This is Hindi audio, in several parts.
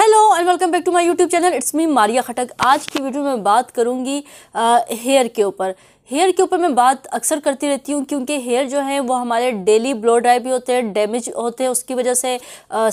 Hello and welcome back to my YouTube channel it's me Maria Khattak आज की वीडियो में बात करूंगी हेयर के ऊपर हेयर के ऊपर मैं बात अक्सर करती रहती हूँ क्योंकि हेयर जो है वो हमारे डेली ब्लो ड्राई भी होते हैं डैमेज होते हैं उसकी वजह से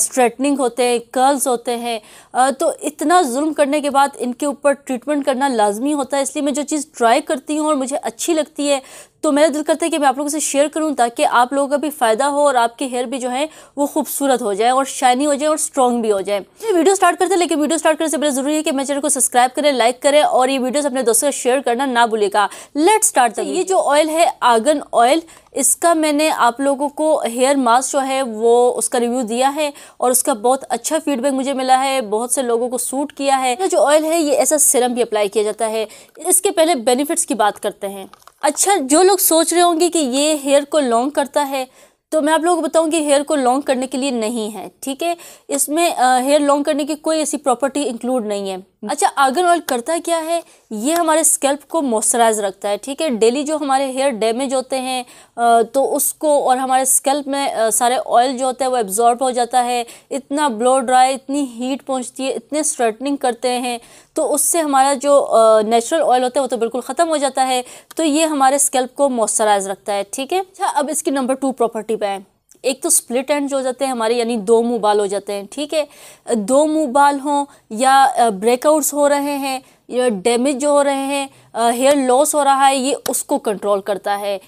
स्ट्रेटनिंग होते हैं कर्ल्स होते हैं तो इतना जुल्म करने के बाद इनके ऊपर ट्रीटमेंट करना लाजमी होता है इसलिए मैं जो चीज़ ट्राई करती हूँ और मुझे अच्छी लगती है तो मेरा दिल करता है कि मैं आप लोगों से शेयर करूं ताकि आप लोगों का भी फ़ायदा हो और आपके हेयर भी जो है वो खूबसूरत हो जाए और शाइनी हो जाए और स्ट्रॉन्ग भी हो जाए वीडियो स्टार्ट करते हैं लेकिन वीडियो स्टार्ट करने से पहले ज़रूरी है कि मेरे चैनल को सब्सक्राइब करें लाइक करें और ये वीडियोस अपने दोस्तों से शेयर करना ना भूलेगा लेट्स स्टार्ट तो ये जो ऑयल है आगन ऑयल इसका मैंने आप लोगों को हेयर मास्क जो है वो उसका रिव्यू दिया है और उसका बहुत अच्छा फीडबैक मुझे मिला है बहुत से लोगों को सूट किया है जो ऑयल है ये ऐसा सिरम भी अप्लाई किया जाता है इसके पहले बेनिफिट्स की बात करते हैं अच्छा जो लोग सोच रहे होंगे कि ये हेयर को लॉन्ग करता है तो मैं आप लोगों को बताऊं कि हेयर को लॉन्ग करने के लिए नहीं है ठीक है इसमें हेयर लॉन्ग करने की कोई ऐसी प्रॉपर्टी इंक्लूड नहीं है हम्म। अच्छा आर्गन ऑयल करता क्या है ये हमारे स्कैल्प को मॉइस्चराइज रखता है ठीक है डेली जो हमारे हेयर डैमेज होते हैं तो उसको और हमारे स्कैल्प में सारे ऑयल जो होते हैं वो एब्जॉर्ब हो जाता है इतना ब्लो ड्राई इतनी हीट पहुंचती है इतने स्ट्रेटनिंग करते हैं तो उससे हमारा जो नेचुरल ऑयल होता है वो तो बिल्कुल ख़त्म हो जाता है तो ये हमारे स्कैल्प को मॉइस्चराइज रखता है ठीक है अच्छा अब इसकी नंबर टू प्रॉपर्टी पर आए एक तो स्प्लिट एंड जो हो जाते हैं हमारे यानी दो मुँह बाल हो जाते हैं ठीक है दो मुँह बाल हों या ब्रेकआउट्स हो रहे हैं या डैमेज जो हो रहे हैं हेयर लॉस हो रहा है ये उसको कंट्रोल करता है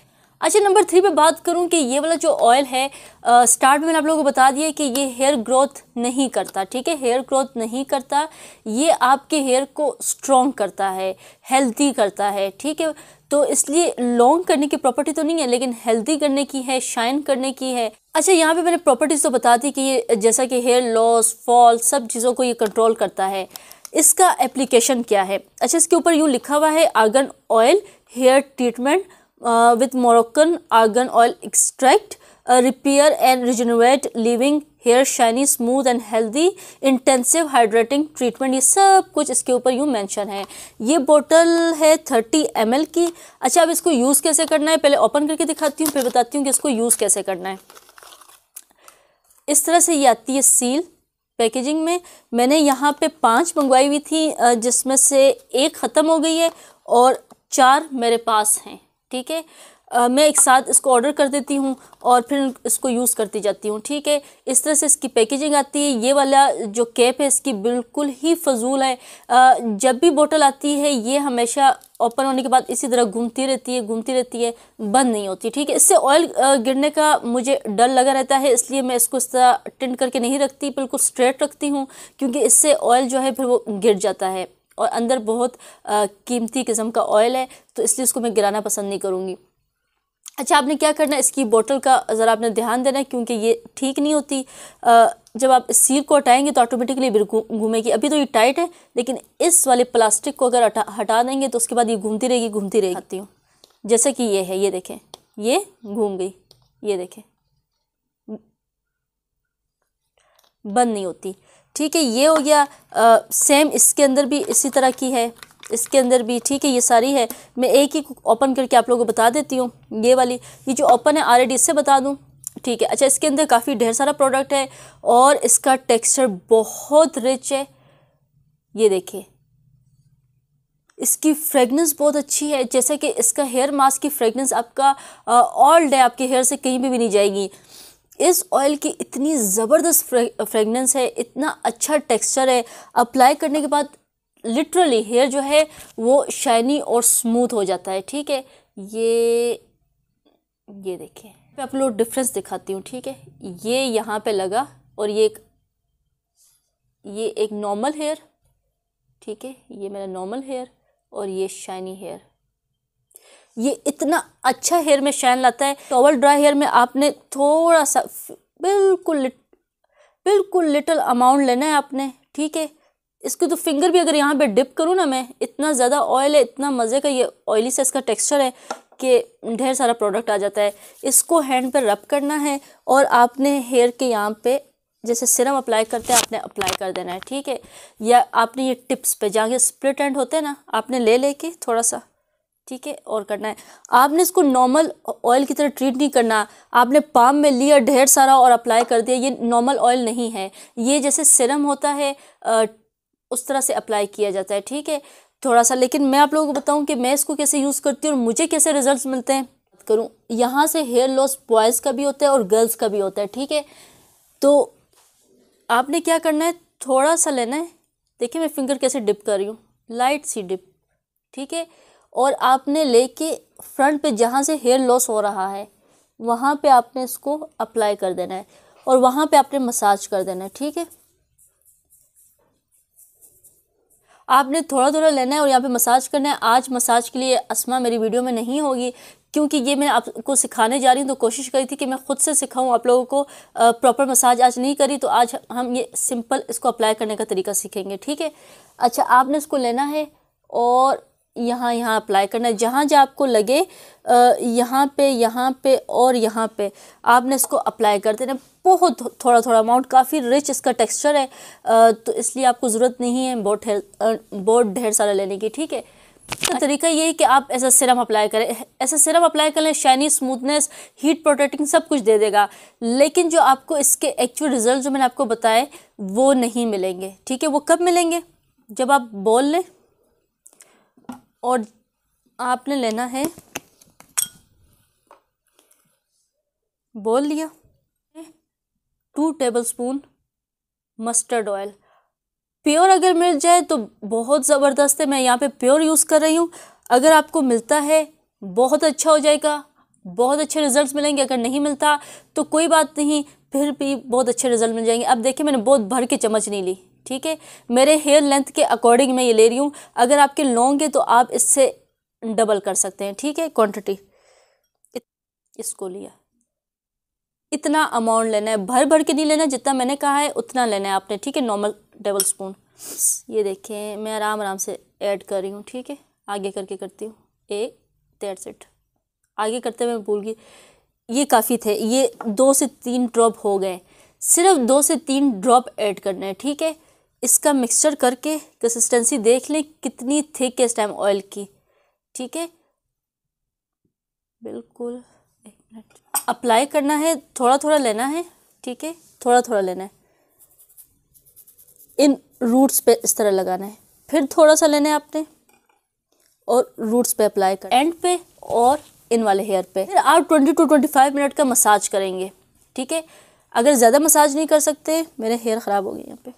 अच्छा नंबर थ्री पे बात करूं कि ये वाला जो ऑयल है आ, स्टार्ट में मैंने आप लोगों को बता दिया कि ये हेयर ग्रोथ नहीं करता ठीक है हेयर ग्रोथ नहीं करता ये आपके हेयर को स्ट्रॉन्ग करता है हेल्दी करता है ठीक है तो इसलिए लॉन्ग करने की प्रॉपर्टी तो नहीं है लेकिन हेल्दी करने की है शाइन करने की है अच्छा यहाँ पे मैंने प्रॉपर्टीज़ तो बता दी कि ये जैसा कि हेयर लॉस फॉल सब चीज़ों को ये कंट्रोल करता है इसका एप्लीकेशन क्या है अच्छा इसके ऊपर यूँ लिखा हुआ है argan oil hair treatment with Moroccan argan oil extract repair and rejuvenate living hair shiny smooth and healthy intensive hydrating treatment ये सब कुछ इसके ऊपर यूँ मेंशन है ये बोतल है थर्टी एम की अच्छा अब इसको यूज़ कैसे करना है पहले ओपन करके दिखाती हूँ फिर बताती हूँ कि इसको यूज़ कैसे करना है इस तरह से ये आती है सील पैकेजिंग में मैंने यहाँ पे पांच मंगवाई हुई थी जिसमें से एक ख़त्म हो गई है और चार मेरे पास हैं ठीक है मैं एक साथ इसको ऑर्डर कर देती हूँ और फिर इसको यूज़ करती जाती हूँ ठीक है इस तरह से इसकी पैकेजिंग आती है ये वाला जो कैप है इसकी बिल्कुल ही फजूल है जब भी बोतल आती है ये हमेशा ओपन होने के बाद इसी तरह घूमती रहती है घूमती रहती है बंद नहीं होती ठीक है इससे ऑयल गिरने का मुझे डर लगा रहता है इसलिए मैं इसको इस तरह टेंट करके नहीं रखती बिल्कुल स्ट्रेट रखती हूँ क्योंकि इससे ऑयल जो है फिर वो गिर जाता है और अंदर बहुत कीमती किस्म का ऑयल है तो इसलिए उसको मैं गिराना पसंद नहीं करूँगी अच्छा आपने क्या करना है इसकी बोतल का ज़रा आपने ध्यान देना है क्योंकि ये ठीक नहीं होती आ, जब आप सील को हटाएंगे तो ऑटोमेटिकली फिर घूमेगी अभी तो ये टाइट है लेकिन इस वाले प्लास्टिक को अगर हटा हटा देंगे तो उसके बाद ये घूमती रहेगी घूमती रहेगी आती हूँ जैसे कि ये है ये देखें ये घूम गई ये देखें बंद नहीं होती ठीक है ये हो गया आ, सेम इसके अंदर भी इसी तरह की है इसके अंदर भी ठीक है ये सारी है मैं एक ही ओपन करके आप लोगों को बता देती हूँ ये वाली ये जो ओपन है आर इससे बता दूँ ठीक है अच्छा इसके अंदर काफ़ी ढेर सारा प्रोडक्ट है और इसका टेक्सचर बहुत रिच है ये देखिए इसकी फ्रेगनेंस बहुत अच्छी है जैसे कि इसका हेयर मास्क की फ्रेगनेंस आपका ऑल डे आपके हेयर से कहीं भी, भी नहीं जाएगी इस ऑयल की इतनी ज़बरदस्त फ्रेगनेंस है इतना अच्छा टेक्सचर है अप्लाई करने के बाद लिटरली हेयर जो है वो शाइनी और स्मूथ हो जाता है ठीक है ये ये देखिए मैं आप लोग डिफरेंस दिखाती हूँ ठीक है ये यहाँ पे लगा और ये एक ये एक नॉर्मल हेयर ठीक है ये मेरा नॉर्मल हेयर और ये शाइनी हेयर ये इतना अच्छा हेयर में शाइन लाता है टॉवल ड्राई हेयर में आपने थोड़ा सा बिल्कुल बिल्कुल लिटल अमाउंट लेना है आपने ठीक है इसको तो फिंगर भी अगर यहाँ पे डिप करूँ ना मैं इतना ज़्यादा ऑयल है इतना मज़े का ये ऑयली सा इसका टेक्सचर है कि ढेर सारा प्रोडक्ट आ जाता है इसको हैंड पर रब करना है और आपने हेयर के यहाँ पे जैसे सिरम अप्लाई करते हैं आपने अप्लाई कर देना है ठीक है या आपने ये टिप्स पे जाके स्प्लिट एंड होते हैं ना आपने ले लेके थोड़ा सा ठीक है और करना है आपने इसको नॉर्मल ऑयल की तरह ट्रीट नहीं करना आपने पाम में लिया ढेर सारा और अप्लाई कर दिया ये नॉर्मल ऑयल नहीं है ये जैसे सिरम होता है उस तरह से अप्लाई किया जाता है ठीक है थोड़ा सा लेकिन मैं आप लोगों को बताऊं कि मैं इसको कैसे यूज़ करती हूँ और मुझे कैसे रिजल्ट्स मिलते हैं बात करूँ यहाँ से हेयर लॉस बॉयज़ का भी होता है और गर्ल्स का भी होता है ठीक है तो आपने क्या करना है थोड़ा सा लेना है देखिए मैं फिंगर कैसे डिप कर रही हूँ लाइट सी डिप ठीक है और आपने लेके फ्रंट पे जहाँ से हेयर लॉस हो रहा है वहाँ पे आपने इसको अप्लाई कर देना है और वहाँ पे आपने मसाज कर देना है ठीक है आपने थोड़ा थोड़ा लेना है और यहाँ पे मसाज करना है आज मसाज के लिए असमा मेरी वीडियो में नहीं होगी क्योंकि ये मैं आपको सिखाने जा रही हूँ तो कोशिश करी थी कि मैं खुद से सिखाऊँ आप लोगों को प्रॉपर मसाज आज नहीं करी तो आज हम ये सिंपल इसको अप्लाई करने का तरीका सीखेंगे ठीक है अच्छा आपने इसको लेना है और यहाँ यहाँ अप्लाई करना है जहाँ जहाँ आपको लगे यहाँ पे यहाँ पे और यहाँ पे आपने इसको अप्लाई कर देना बहुत थोड़ा थोड़ा अमाउंट काफ़ी रिच इसका टेक्सचर है तो इसलिए आपको ज़रूरत नहीं है बहुत बहुत ढेर सारा लेने की ठीक है तो तरीका ये है कि आप ऐसा सिरम अप्लाई करें ऐसा सिरम अप्लाई लें शाइनी स्मूथनेस हीट प्रोटेक्टिंग सब कुछ दे देगा लेकिन जो आपको इसके एक्चुअल रिजल्ट जो मैंने आपको बताए वो नहीं मिलेंगे ठीक है वो कब मिलेंगे जब आप बोल लें और आपने लेना है बोल लिया two tablespoon mustard oil pure अगर मिल जाए तो बहुत ज़बरदस्त है मैं यहाँ पे प्योर यूज़ कर रही हूँ अगर आपको मिलता है बहुत अच्छा हो जाएगा बहुत अच्छे रिजल्ट्स मिलेंगे अगर नहीं मिलता तो कोई बात नहीं फिर भी बहुत अच्छे रिजल्ट मिल जाएंगे अब देखिए मैंने बहुत भर के चम्मच नहीं ली ठीक है मेरे हेयर लेंथ के अकॉर्डिंग मैं ये ले रही हूँ अगर आपके लॉन्ग है तो आप इससे डबल कर सकते हैं ठीक है क्वान्टिटी इसको लिया इतना अमाउंट लेना है भर भर के नहीं लेना जितना मैंने कहा है उतना लेना है आपने ठीक है नॉर्मल टेबल स्पून ये देखें मैं आराम आराम से ऐड कर रही हूँ ठीक है आगे करके करती हूँ एक तेरह इट आगे करते हुए भूल गई ये काफ़ी थे ये दो से तीन ड्रॉप हो गए सिर्फ दो से तीन ड्रॉप ऐड करना है ठीक है इसका मिक्सचर करके कंसिस्टेंसी देख लें कितनी थिक है इस टाइम ऑयल की ठीक है बिल्कुल एक मिनट अप्लाई करना है थोड़ा थोड़ा लेना है ठीक है थोड़ा थोड़ा लेना है इन रूट्स पे इस तरह लगाना है फिर थोड़ा सा लेना है आपने और रूट्स पे अप्लाई कर एंड पे और इन वाले हेयर पे फिर आप twenty to twenty five minute का मसाज करेंगे ठीक है अगर ज़्यादा मसाज नहीं कर सकते मेरे हेयर ख़राब हो गए यहाँ पे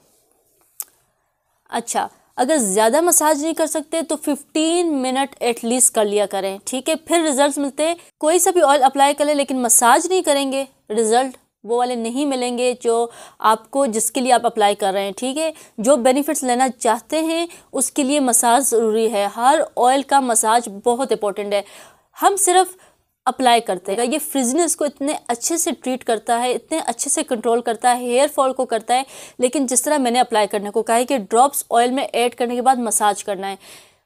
अच्छा अगर ज़्यादा मसाज नहीं कर सकते तो 15 मिनट एटलीस्ट कर लिया करें ठीक है फिर रिजल्ट मिलते हैं कोई सा भी ऑयल अप्लाई करें लेकिन मसाज नहीं करेंगे रिजल्ट वो वाले नहीं मिलेंगे जो आपको जिसके लिए आप अप्लाई कर रहे हैं ठीक है जो बेनिफिट्स लेना चाहते हैं उसके लिए मसाज ज़रूरी है हर ऑयल का मसाज बहुत इंपॉर्टेंट है हम सिर्फ अप्लाई करते हैं ये फ्रिजनेस को इतने अच्छे से ट्रीट करता है इतने अच्छे से कंट्रोल करता है हेयर फॉल को करता है लेकिन जिस तरह मैंने अप्लाई करने को कहा है कि ड्रॉप्स ऑयल में ऐड करने के बाद मसाज करना है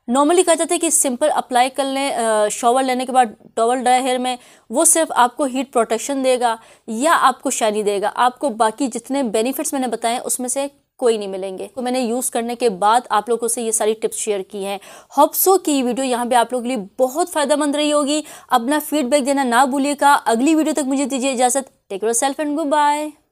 नॉर्मली कहा जाता है कि सिंपल अप्लाई कर लें शॉवर लेने के बाद टॉवल ड्राई हेयर में वो सिर्फ आपको हीट प्रोटेक्शन देगा या आपको शाइनी देगा आपको बाकी जितने बेनिफिट्स मैंने बताए उसमें से कोई नहीं मिलेंगे तो मैंने यूज़ करने के बाद आप लोगों से ये सारी टिप्स शेयर की हैं होप्सो की वीडियो यहाँ पे आप लोगों के लिए बहुत फ़ायदेमंद रही होगी अपना फीडबैक देना ना भूलिएगा अगली वीडियो तक मुझे दीजिए इजाज़त take yourself and good bye